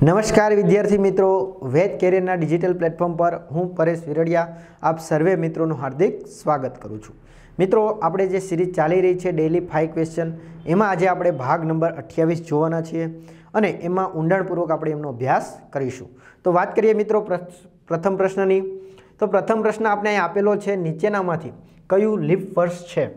નમસ્કાર વિદ્યાર્થી મિત્રો વેદ કેરિયરના ડિજિટલ પ્લેટફોર્મ પર હું પરેશ વિરડિયા આપ સર્વે મિત્રોનું હાર્દિક સ્વાગત કરું છું મિત્રો આપણે જે સિરીઝ ચાલી રહી છે ડેલી ફાઇવ ક્વેશ્ચન એમાં આજે આપણે ભાગ નંબર અઠ્યાવીસ જોવાના છીએ અને એમાં ઊંડાણપૂર્વક આપણે એમનો અભ્યાસ કરીશું તો વાત કરીએ મિત્રો પ્રથમ પ્રશ્નની તો પ્રથમ પ્રશ્ન આપણે અહીં આપેલો છે નીચેનામાંથી કયું લીપ વર્ષ છે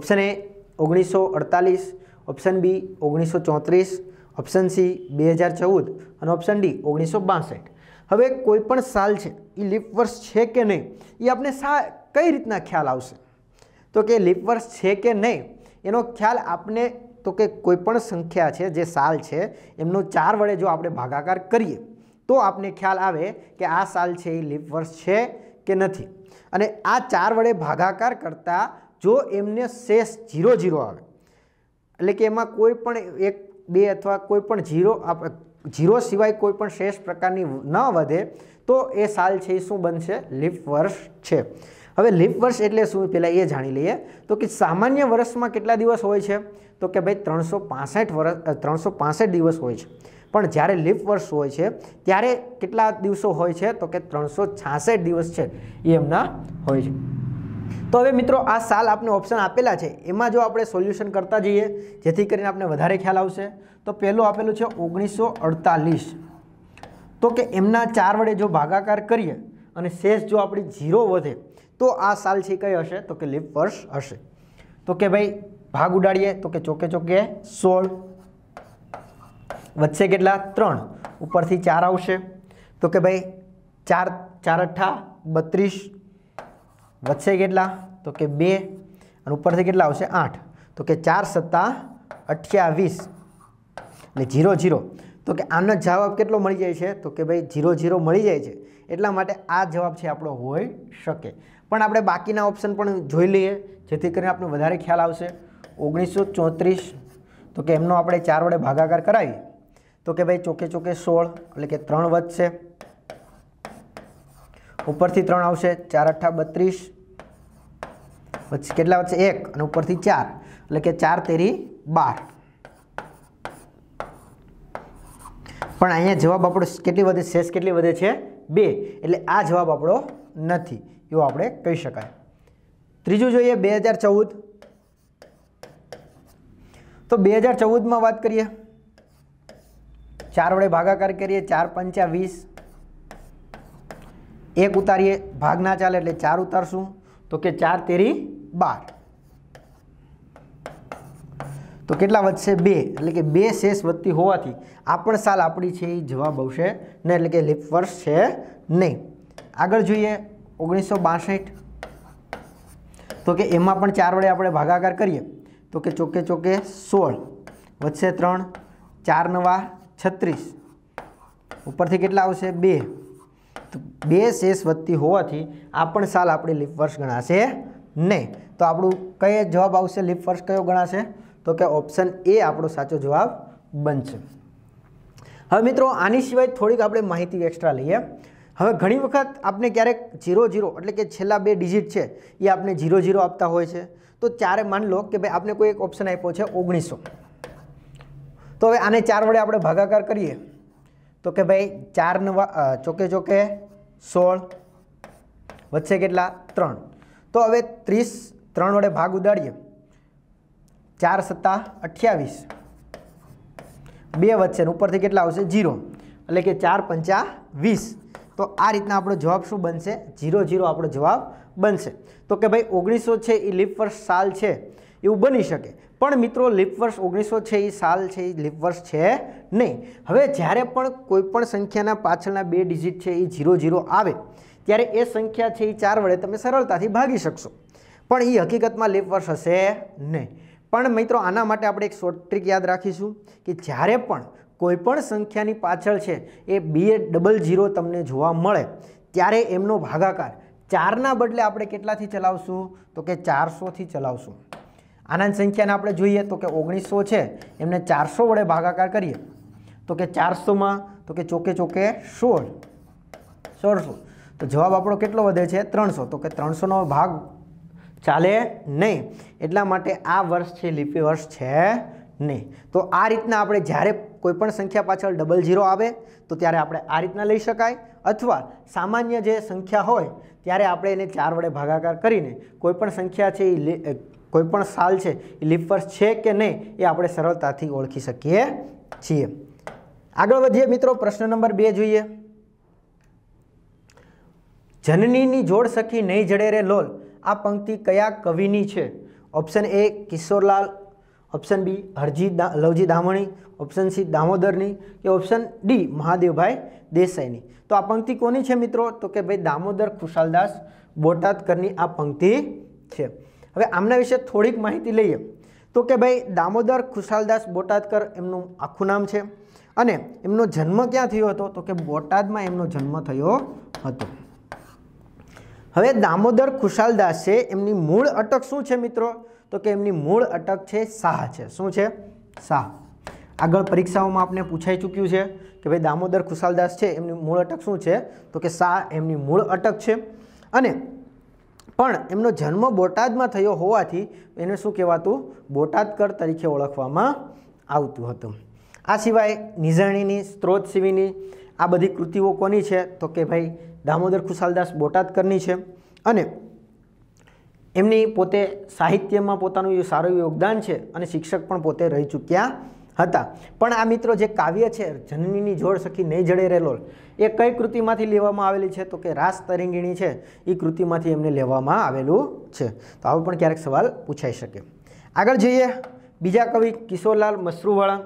ઓપ્શન એ ઓગણીસો અડતાલીસ ઓપ્શન બી ઓગણીસો ચોત્રીસ ઓપ્શન સી બે હજાર ચૌદ અને ઓપ્શન ડી ઓગણીસો બાસઠ હવે કોઈ પણ સાલ છે એ લીપ વર્ષ છે કે નહીં એ આપણે સા કઈ રીતના ખ્યાલ આવશે તો કે લીપ વર્ષ છે કે નહીં એનો ખ્યાલ આપણે તો કે કોઈપણ સંખ્યા છે જે સાલ છે એમનો ચાર વડે જો આપણે ભાગાકાર કરીએ તો આપને ખ્યાલ આવે કે આ સાલ છે એ લીપ વર્ષ છે કે નથી અને આ ચાર વડે ભાગાકાર કરતાં જો એમને શેષ ઝીરો ઝીરો આવે એટલે કે એમાં કોઈ પણ એક બે અથવા કોઈ પણ ઝીરો ઝીરો સિવાય કોઈ પણ શેષ પ્રકારની ન વધે તો એ સાલ છે એ શું બનશે લીપ વર્ષ છે હવે લીપ વર્ષ એટલે શું પહેલાં એ જાણી લઈએ તો કે સામાન્ય વર્ષમાં કેટલા દિવસ હોય છે તો કે ભાઈ ત્રણસો પાસઠ વર્ષ ત્રણસો પાસઠ દિવસ હોય છે પણ જ્યારે લીપ વર્ષ હોય છે ત્યારે કેટલા દિવસો હોય છે તો કે ત્રણસો છાસઠ દિવસ છે એ એમના હોય છે તો હવે મિત્રો આ સાલ આપને ઓપ્શન આપેલા છે એમાં જો આપણે સોલ્યુશન કરતા જઈએ જેથી કરીને આપણે વધારે ખ્યાલ આવશે તો પહેલું આપેલું છે ઓગણીસો અડતાલીસ તો કે એમના ચાર વડે જો ભાગાકાર કરીએ અને શેષ જો આપણી ઝીરો વધે તો આ સાલ છે કઈ હશે તો કે લીપ વર્ષ હશે તો કે ભાઈ ભાગ ઉડાડીએ તો કે ચોકે ચોકે સોળ વધશે કેટલા ત્રણ ઉપરથી ચાર આવશે તો કે ભાઈ ચાર ચાર અઠ્ઠા બત્રીસ વધશે કેટલા તો કે બે અને ઉપરથી કેટલા આવશે આઠ તો કે ચાર સત્તા અઠ્યાવીસ એટલે જીરો જીરો તો કે આનો જવાબ કેટલો મળી જાય છે તો કે ભાઈ જીરો જીરો મળી જાય છે એટલા માટે આ જવાબ છે આપણો હોઈ શકે પણ આપણે બાકીના ઓપ્શન પણ જોઈ લઈએ જેથી કરીને આપણે વધારે ખ્યાલ આવશે ઓગણીસો ચોત્રીસ તો કે એમનો આપણે ચાર વડે ભાગાકાર કરાવી તો કે ભાઈ ચોકે ચોકે સોળ એટલે કે ત્રણ વધશે ઉપરથી ત્રણ આવશે ચાર અઠ્ઠા બત્રીસ પછી કેટલા વચ્ચે એક અને ઉપરથી ચાર એટલે કે ચાર તેરી બાર પણ અહીંયા જવાબ આપણો કેટલી વધે શેષ કેટલી વધે છે બે એટલે આ જવાબ આપણો નથી એવો આપણે કહી શકાય ત્રીજું જોઈએ બે હજાર ચૌદ તો બે હજાર ચૌદમાં વાત કરીએ ચાર વડે ભાગાકાર કરીએ ચાર પંચા વીસ એક ઉતારીએ ભાગ ના ચાલે એટલે ચાર ઉતારશું તો કે ચાર તેરી બાર તો કેટલા વધશે બે એટલે કે બે શેષ વધતી હોવાથી આ પણ સાલ આપણી છે એ જવાબ આવશે નહીં એટલે કે લીપ વર્ષ છે નહીં આગળ જોઈએ ઓગણીસો બાસઠ તો કે એમાં પણ ચાર વડે આપણે ભાગાકાર કરીએ તો કે ચોકે ચોકે સોળ વધશે ત્રણ ચાર નવા છત્રીસ ઉપરથી કેટલા આવશે બે તો બે શેષ વધતી હોવાથી આ પણ સાલ આપણી લીપ વર્ષ ગણાશે નહીં તો આપણું કયો જવાબ આવશે લીપ ફર્સ્ટ કયો ગણાશે તો કે ઓપ્શન એ આપણો સાચો જવાબ બનશે હવે મિત્રો આની સિવાય થોડીક આપણે માહિતી એક્સ્ટ્રા લઈએ હવે ઘણી વખત આપણે ક્યારેક જીરો જીરો એટલે કે છેલ્લા બે ડિજિટ છે એ આપણે ઝીરો ઝીરો આપતા હોય છે તો ચારે માન લો કે ભાઈ આપણે કોઈ એક ઓપ્શન આપ્યો છે ઓગણીસો તો હવે આને ચાર વડે આપણે ભાગાકાર કરીએ તો કે ભાઈ ચાર નવા ચોકે ચોકે સોળ વચ્ચે કેટલા ત્રણ તો હવે ત્રીસ ત્રણ વડે ભાગ ઉદાડીએ ચાર સત્તા અઠ્યાવીસ બે વચ્ચે ઉપરથી કેટલા આવશે જીરો એટલે કે ચાર પંચા વીસ તો આ રીતના આપણો જવાબ શું બનશે જીરો જીરો આપણો જવાબ બનશે તો કે ભાઈ ઓગણીસો છે એ લિપ વર્ષ સાલ છે એવું બની શકે પણ મિત્રો લિપ વર્ષ ઓગણીસો છે એ સાલ છે એ લિપ વર્ષ છે નહીં હવે જ્યારે પણ કોઈપણ સંખ્યાના પાછળના બે ડિઝિટ છે એ જીરો ઝીરો આવે ત્યારે એ સંખ્યા છે એ ચાર વડે તમે સરળતાથી ભાગી શકશો પણ એ હકીકતમાં લીપ વર્ષ હશે નહીં પણ મિત્રો આના માટે આપણે એક શોર્ટ ટ્રીક યાદ રાખીશું કે જ્યારે પણ કોઈપણ સંખ્યાની પાછળ છે એ બે ડબલ ઝીરો તમને જોવા મળે ત્યારે એમનો ભાગાકાર ચારના બદલે આપણે કેટલાથી ચલાવશું તો કે ચારસોથી ચલાવશું આનંદ સંખ્યાને આપણે જોઈએ તો કે ઓગણીસો છે એમને ચારસો વડે ભાગાકાર કરીએ તો કે ચારસોમાં તો કે ચોકે ચોકે સોળ સોળસો તો જવાબ આપણો કેટલો વધે છે ત્રણસો તો કે ત્રણસોનો ભાગ ચાલે નહીં એટલા માટે આ વર્ષ છે લિપિ વર્ષ છે નહીં તો આ રીતના આપણે જ્યારે કોઈપણ સંખ્યા પાછળ ડબલ ઝીરો આવે તો ત્યારે આપણે આ રીતના લઈ શકાય અથવા સામાન્ય જે સંખ્યા હોય ત્યારે આપણે એને ચાર વડે ભાગાકાર કરીને કોઈપણ સંખ્યા છે એ કોઈપણ સાલ છે એ લિપ વર્ષ છે કે નહીં એ આપણે સરળતાથી ઓળખી શકીએ છીએ આગળ વધીએ મિત્રો પ્રશ્ન નંબર બે જોઈએ જનનીની જોડ સખી નહીં જડે રે લોલ આ પંક્તિ કયા કવિની છે option A Kishorlal option B Harji Lavji Damani option C દામોદરની કે ઓપ્શન ડી મહાદેવભાઈ દેસાઈની તો આ પંક્તિ કોની છે મિત્રો તો કે ભાઈ દામોદર ખુશાલદાસ બોટાદકરની આ પંક્તિ છે હવે આમના વિશે થોડીક માહિતી લઈએ તો કે ભાઈ દામોદર ખુશાલદાસ બોટાદકર એમનું આખું નામ છે અને એમનો જન્મ ક્યાં થયો હતો તો કે બોટાદમાં એમનો જન્મ થયો હતો હવે દામોદર ખુશાલદાસ છે એમની મૂળ અટક શું છે મિત્રો તો કે એમની મૂળ અટક છે શાહ છે શું છે શાહ આગળ પરીક્ષાઓમાં આપને પૂછાઈ ચૂક્યું છે કે ભાઈ દામોદર ખુશાલદાસ છે એમની મૂળ અટક શું છે તો કે શાહ એમની મૂળ અટક છે અને પણ એમનો જન્મ બોટાદમાં થયો હોવાથી એને શું કહેવાતું બોટાદકર તરીકે ઓળખવામાં આવતું હતું આ સિવાય નિઝાણીની સ્ત્રોત સિવિની આ બધી કૃતિઓ કોની છે તો કે ભાઈ દામોદર ખુશાલદાસ બોટાદકરની છે અને એમની પોતે સાહિત્યમાં પોતાનું સારું યોગદાન છે અને શિક્ષક પણ પોતે રહી ચૂક્યા હતા પણ આ મિત્રો જે કાવ્ય છે જનનીની જોડ સખી નહીં જડે રેલોલ એ કઈ કૃતિમાંથી લેવામાં આવેલી છે તો કે રાસ તરંગીણી છે એ કૃતિમાંથી એમને લેવામાં આવેલું છે તો આવો પણ ક્યારેક સવાલ પૂછાઈ શકે આગળ જઈએ બીજા કવિ કિશોરલાલ મસરૂવાળા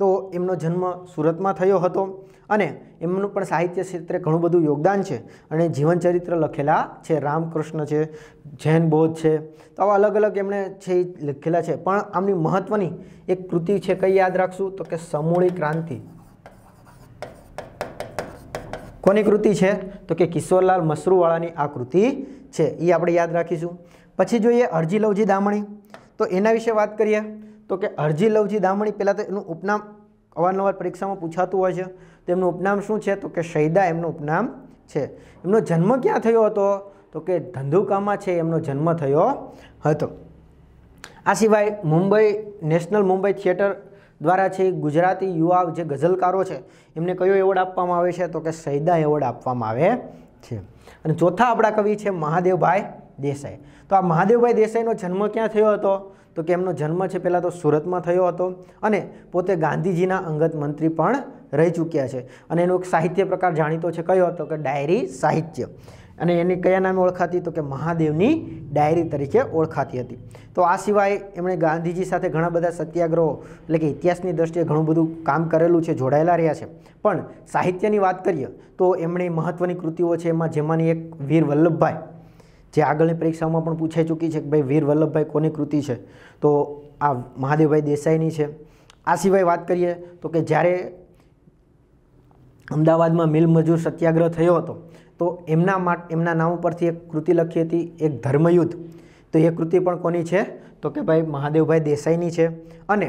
તો એમનો જન્મ સુરતમાં થયો હતો અને એમનું પણ સાહિત્ય ક્ષેત્રે ઘણું બધું યોગદાન છે અને જીવનચરિત્ર લખેલા છે રામકૃષ્ણ છે જૈન બોધ છે તો આવા અલગ અલગ એમણે છે લખેલા છે પણ આમની મહત્ત્વની એક કૃતિ છે કઈ યાદ રાખશું તો કે સમૂળી ક્રાંતિ કોની કૃતિ છે તો કે કિશોરલાલ મસરુવાળાની આ કૃતિ છે એ આપણે યાદ રાખીશું પછી જોઈએ અરજી લવજી દામણી તો એના વિશે વાત કરીએ તો કે અરજી લવજી દામણી પહેલાં તો એનું ઉપનામ અવારનવાર પરીક્ષામાં પૂછાતું હોય છે તેમનું ઉપનામ શું છે તો કે શૈદા એમનું ઉપનામ છે એમનો જન્મ ક્યાં થયો હતો તો કે ધંધુકામાં છે એમનો જન્મ થયો હતો આ સિવાય મુંબઈ નેશનલ મુંબઈ થિયેટર દ્વારા છે ગુજરાતી યુવા જે ગઝલકારો છે એમને કયો એવોર્ડ આપવામાં આવે છે તો કે સૈદા એવોર્ડ આપવામાં આવે છે અને ચોથા આપણા કવિ છે મહાદેવભાઈ દેસાઈ તો આ મહાદેવભાઈ દેસાઈનો જન્મ ક્યાં થયો હતો તો કે એમનો જન્મ છે પહેલાં તો સુરતમાં થયો હતો અને પોતે ગાંધીજીના અંગત મંત્રી પણ રહી ચૂક્યા છે અને એનો એક સાહિત્ય પ્રકાર જાણીતો છે કયો હતો કે ડાયરી સાહિત્ય અને એની કયા નામે ઓળખાતી તો કે મહાદેવની ડાયરી તરીકે ઓળખાતી હતી તો આ સિવાય એમણે ગાંધીજી સાથે ઘણા બધા સત્યાગ્રહો એટલે કે ઇતિહાસની દ્રષ્ટિએ ઘણું બધું કામ કરેલું છે જોડાયેલા રહ્યા છે પણ સાહિત્યની વાત કરીએ તો એમણે મહત્ત્વની કૃતિઓ છે એમાં જેમાંની એક વીર વલ્લભભાઈ જે આગળની પરીક્ષામાં પણ પૂછાઈ ચૂકી છે કે ભાઈ વીર વલ્લભભાઈ કોની કૃતિ છે તો આ મહાદેવભાઈ દેસાઈની છે આ સિવાય વાત કરીએ તો કે જ્યારે અમદાવાદમાં મિલ મજૂર સત્યાગ્રહ થયો હતો તો એમના માટે એમના નામ ઉપરથી એક કૃતિ લખી હતી એક ધર્મયુદ્ધ તો એ કૃતિ પણ કોની છે તો કે ભાઈ મહાદેવભાઈ દેસાઈની છે અને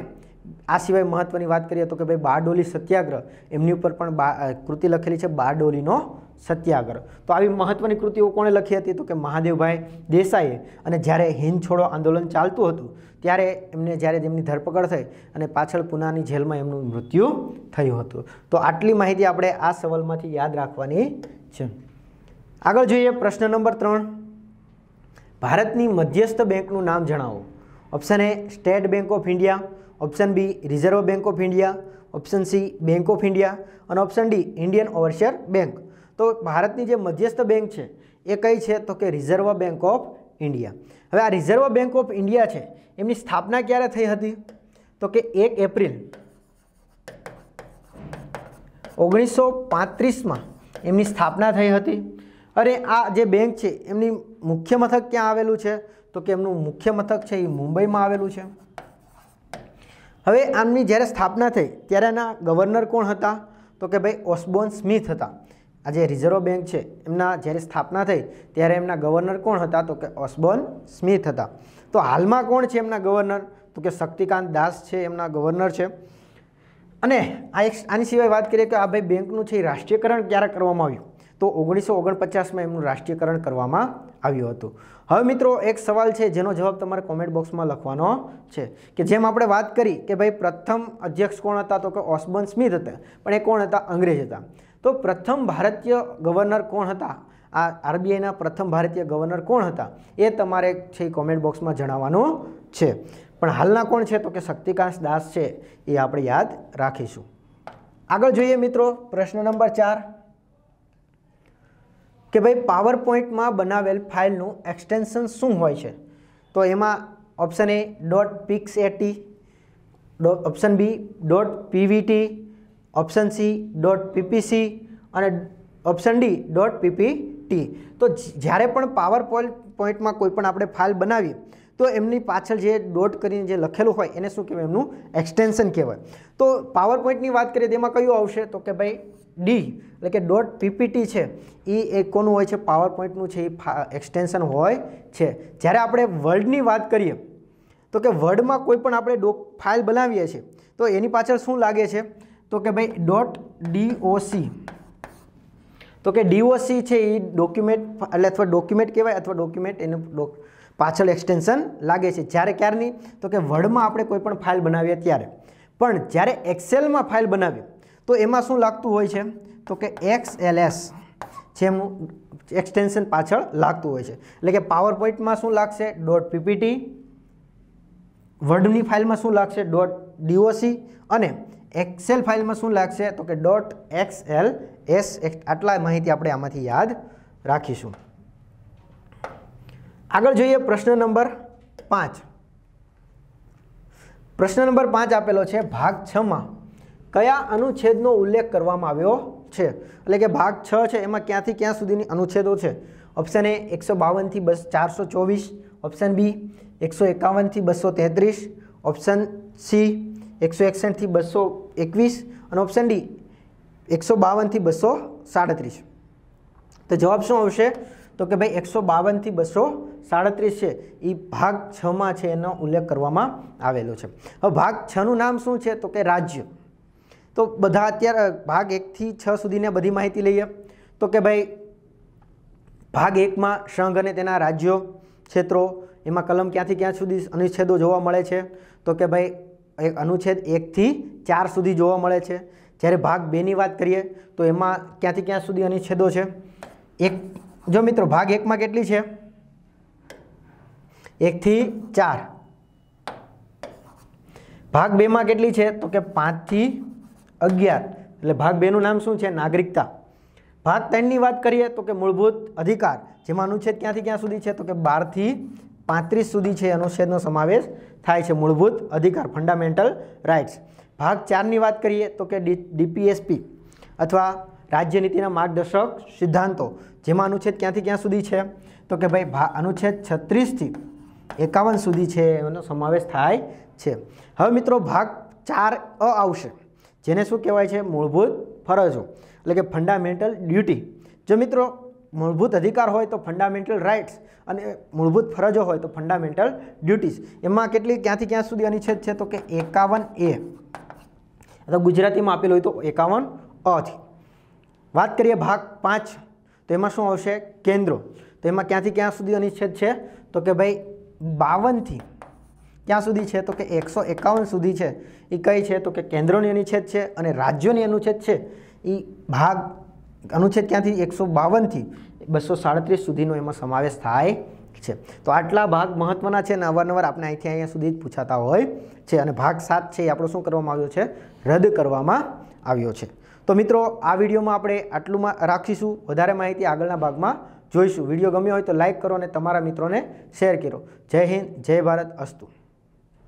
આ સિવાય મહત્ત્વની વાત કરીએ તો કે ભાઈ બારડોલી સત્યાગ્રહ એમની ઉપર પણ કૃતિ લખેલી છે બારડોલીનો સત્યાગ્રહ તો આવી મહત્ત્વની કૃતિઓ કોણે લખી હતી તો કે મહાદેવભાઈ દેસાઈએ અને જ્યારે હિંદ છોડો આંદોલન ચાલતું હતું ત્યારે એમને જ્યારે તેમની ધરપકડ થઈ અને પાછળ પુનાની જેલમાં એમનું મૃત્યુ થયું હતું તો આટલી માહિતી આપણે આ સવાલમાંથી યાદ રાખવાની છે આગળ જોઈએ પ્રશ્ન નંબર ત્રણ ભારતની મધ્યસ્થ બેંકનું નામ જણાવો option A state bank of India option B reserve bank of India option C bank of India અને option D Indian overseas bank તો ભારતની જે મધ્યસ્થ બેંક છે એ કઈ છે તો કે રિઝર્વ બેંક ઓફ ઇન્ડિયા હવે આ રિઝર્વ બેંક ઓફ ઇન્ડિયા છે એમની સ્થાપના ક્યારે થઈ હતી તો કે એક એપ્રિલ ઓગણીસો પાંત્રીસમાં એમની સ્થાપના થઈ હતી અને આ જે બેંક છે એમની મુખ્ય મથક ક્યાં આવેલું છે તો કે એમનું મુખ્ય મથક છે એ મુંબઈમાં આવેલું છે હવે આમની જ્યારે સ્થાપના થઈ ત્યારે એના ગવર્નર કોણ હતા તો કે ભાઈ ઓસ્બોન સ્મિથ હતા આ જે રિઝર્વ બેંક છે એમના જ્યારે સ્થાપના થઈ ત્યારે એમના ગવર્નર કોણ હતા તો કે ઓસ્બોન સ્મિથ હતા તો હાલમાં કોણ છે એમના ગવર્નર તો કે શક્તિકાંત દાસ છે એમના ગવર્નર છે અને આ એક આની સિવાય વાત કરીએ કે આ ભાઈ બેંકનું છે એ રાષ્ટ્રીયકરણ ક્યારે કરવામાં આવ્યું તો ઓગણીસો ઓગણપચાસમાં એમનું રાષ્ટ્રીયકરણ કરવામાં આવ્યું હતું હવે મિત્રો એક સવાલ છે જેનો જવાબ તમારે કોમેન્ટ બોક્સમાં લખવાનો છે કે જેમ આપણે વાત કરી કે ભાઈ પ્રથમ અધ્યક્ષ કોણ હતા તો કે ઓસ્બન સ્મિથ હતા પણ એ કોણ હતા અંગ્રેજ હતા તો પ્રથમ ભારતીય ગવર્નર કોણ હતા આ આરબીઆઈના પ્રથમ ભારતીય ગવર્નર કોણ હતા એ તમારે છે કોમેન્ટ બોક્સમાં જણાવવાનું છે પણ હાલના કોણ છે તો કે શક્તિકાંત દાસ છે એ આપણે યાદ રાખીશું આગળ જોઈએ મિત્રો પ્રશ્ન નંબર ચાર કે ભાઈ પાવર પોઈન્ટમાં બનાવેલ ફાઇલનું એક્સટેન્શન શું હોય છે તો એમાં ઓપ્શન એ ડોટ પિક્સ એટી option B dot PVT option C dot PPC અને ઓપ્શન ડી ડોટ પીપીટી તો જ્યારે પણ પાવર પોઈન્ટ પોઈન્ટમાં કોઈ પણ આપણે ફાઇલ બનાવીએ તો એમની પાછળ જે ડોટ કરીને જે લખેલું હોય એને શું કહેવાય એમનું એક્સટેન્શન કહેવાય તો પાવર પોઈન્ટની વાત કરીએ તેમાં કયું આવશે તો કે ભાઈ ડી એટલે કે ડોટ પીપીટી છે એ એક કોનું હોય છે પાવર પોઈન્ટનું છે એ એક્સટેન્શન હોય છે જ્યારે આપણે વર્લ્ડની વાત કરીએ તો કે વર્ડમાં કોઈ પણ આપણે ડોક ફાઇલ બનાવીએ છીએ તો એની પાછળ શું લાગે છે તો કે ભાઈ ડોટ ડીઓસી તો કે ડીઓસી છે એ ડોક્યુમેન્ટ એટલે અથવા ડોક્યુમેન્ટ કહેવાય અથવા ડોક્યુમેન્ટ એને ડોક પાછળ એક્સટેન્શન લાગે છે જ્યારે ક્યારની તો કે વર્ડમાં આપણે કોઈ પણ ફાઇલ બનાવીએ ત્યારે પણ જ્યારે એક્સેલમાં ફાઇલ બનાવીએ તો એમાં શું લાગતું હોય છે તો કે એક્સ એલ એસ છે એક્સટેન્શન પાછળ લાગતું હોય છે એટલે કે પાવર પોઈન્ટમાં શું લાગશે ડોટ પીપીટી વર્ડની ફાઇલમાં શું લાગશે ડોટ ડીઓસી અને એક્સેલ ફાઇલમાં શું લાગશે તો કે ડોટ એક્સ એલ એસ આટલા માહિતી આપણે આમાંથી યાદ રાખીશું આગળ જોઈએ પ્રશ્ન નંબર પાંચ પ્રશ્ન નંબર પાંચ આપેલો છે ભાગ છમાં કયા અનુચ્છેદનો ઉલ્લેખ કરવામાં આવ્યો છે એટલે કે ભાગ છ છે એમાં ક્યાંથી ક્યાં સુધીની અનુચ્છેદો છે ઓપ્શન એ એકસો બાવનથી બસ ચારસો ચોવીસ ઓપ્શન બી એકસો એકાવનથી બસો તેત્રીસ ઓપ્શન સી એકસો એકસઠથી બસો એકવીસ અને ઓપ્શન ડી એકસો બાવનથી બસો સાડત્રીસ તો જવાબ શું આવશે તો કે ભાઈ એકસો બાવનથી બસો સાડત્રીસ છે એ ભાગ છમાં છે એનો ઉલ્લેખ કરવામાં આવેલો છે હવે ભાગ છનું નામ શું છે તો કે રાજ્ય તો બધા અત્યારે ભાગ એકથી છ સુધીને બધી માહિતી લઈએ તો કે ભાઈ ભાગ એકમાં સંઘ અને તેના રાજ્યો ક્ષેત્રો એમાં કલમ ક્યાંથી ક્યાં સુધી અનુચ્છેદો જોવા મળે છે તો કે ભાઈ એક અનુચ્છેદ એકથી ચાર સુધી જોવા મળે છે જ્યારે ભાગ બેની વાત કરીએ તો એમાં ક્યાંથી ક્યાં સુધી અનુચ્છેદો છે એક જો મિત્રો ભાગ એકમાં કેટલી છે એકથી ચાર ભાગ બેમાં કેટલી છે તો કે પાંચથી અગિયાર એટલે ભાગ બેનું નામ શું છે નાગરિકતા ભાગ ત્રણની વાત કરીએ તો કે મૂળભૂત અધિકાર જેમાં અનુચ્છેદ ક્યાંથી ક્યાં સુધી છે તો કે બારથી પાંત્રીસ સુધી છે અનુચ્છેદનો સમાવેશ થાય છે મૂળભૂત અધિકાર ફંડામેન્ટલ રાઇટ્સ ભાગ ચારની વાત કરીએ તો કે ડીપીએસપી અથવા રાજ્યનીતિના માર્ગદર્શક સિદ્ધાંતો જેમાં અનુચ્છેદ ક્યાંથી ક્યાં સુધી છે તો કે ભાઈ અનુચ્છેદ છત્રીસથી એકાવન સુધી છે એનો સમાવેશ થાય છે હવે મિત્રો ભાગ ચાર અ આવશે જેને શું કહેવાય છે મૂળભૂત ફરજો એટલે કે ફંડામેન્ટલ ડ્યુટી જો મિત્રો મૂળભૂત અધિકાર હોય તો ફંડામેન્ટલ રાઇટ્સ અને મૂળભૂત ફરજો હોય તો ફંડામેન્ટલ ડ્યુટીસ એમાં કેટલી ક્યાંથી ક્યાં સુધી અનુચ્છેદ છે તો કે એકાવન એ અથવા ગુજરાતીમાં આપેલું હોય તો એકાવન અથી વાત કરીએ ભાગ પાંચ તો એમાં શું આવશે કેન્દ્રો તો એમાં ક્યાંથી ક્યાં સુધી અનુચ્છેદ છે તો કે ભાઈ બાવનથી ક્યાં સુધી છે તો કે એકસો એકાવન સુધી છે એ કઈ છે તો કે કેન્દ્રોની અનુચ્છેદ છે અને રાજ્યોની અનુચ્છેદ છે એ ભાગ અનુચ્છેદ ક્યાંથી એકસો બાવનથી બસો સાડત્રીસ સુધીનો એમાં સમાવેશ થાય છે તો આટલા ભાગ મહત્ત્વના છે અને અવારનવાર આપણે અહીંથી અહીંયા સુધી જ પૂછાતા હોય છે અને ભાગ સાત છે એ આપણો શું કરવામાં આવ્યો છે રદ કરવામાં આવ્યો છે તો મિત્રો આ વિડીયોમાં આપણે આટલુંમાં રાખીશું વધારે માહિતી આગળના ભાગમાં જોઈશું વિડીયો ગમ્યો હોય તો લાઇક કરો અને તમારા મિત્રોને શેર કરો જય હિન્દ જય ભારત અસ્તુ